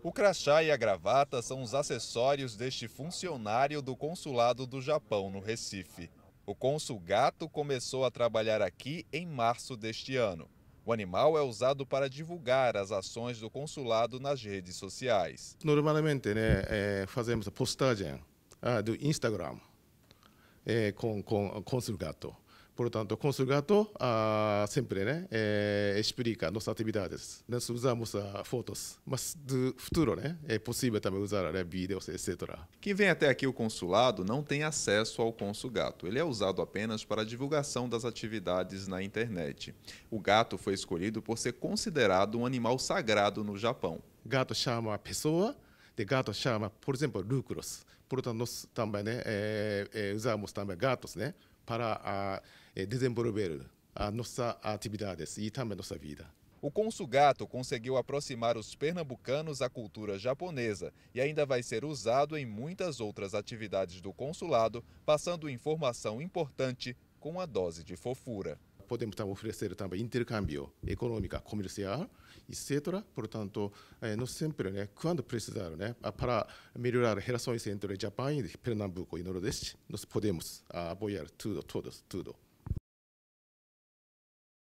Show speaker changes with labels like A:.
A: O crachá e a gravata são os acessórios deste funcionário do consulado do Japão no Recife. O cônsul gato começou a trabalhar aqui em março deste ano. O animal é usado para divulgar as ações do consulado nas redes sociais.
B: Normalmente, né, é, fazemos a postagem ah, do Instagram é, com, com o cônsul gato. Portanto, o consulado ah, sempre né, é, explica nossas atividades. Nós usamos ah, fotos, mas do futuro né, é possível também usar né, vídeos, etc. Quem vem até aqui o consulado não
A: tem acesso ao Consul Gato. Ele é usado apenas para a divulgação das atividades na internet.
B: O gato foi escolhido por ser considerado um animal sagrado no Japão. Gato chama a pessoa でガート、シャーマ、por Consul Gato O Consugato conseguiu aproximar os pernambucanos
A: à cultura japonesa e ainda vai ser usado em muitas outras atividades do consulado,
B: passando informação importante com a dose de fofura. ポデムタムフレセルタムインテルカンビオエコノミカコミルセアイセトラポルタントノスセンプルネクアンドプレスダルネパラメルラルヘラソイセントレジャパンインデペルナンブーコイノロデシノスポデムスアボアルトゥドトゥドストゥドド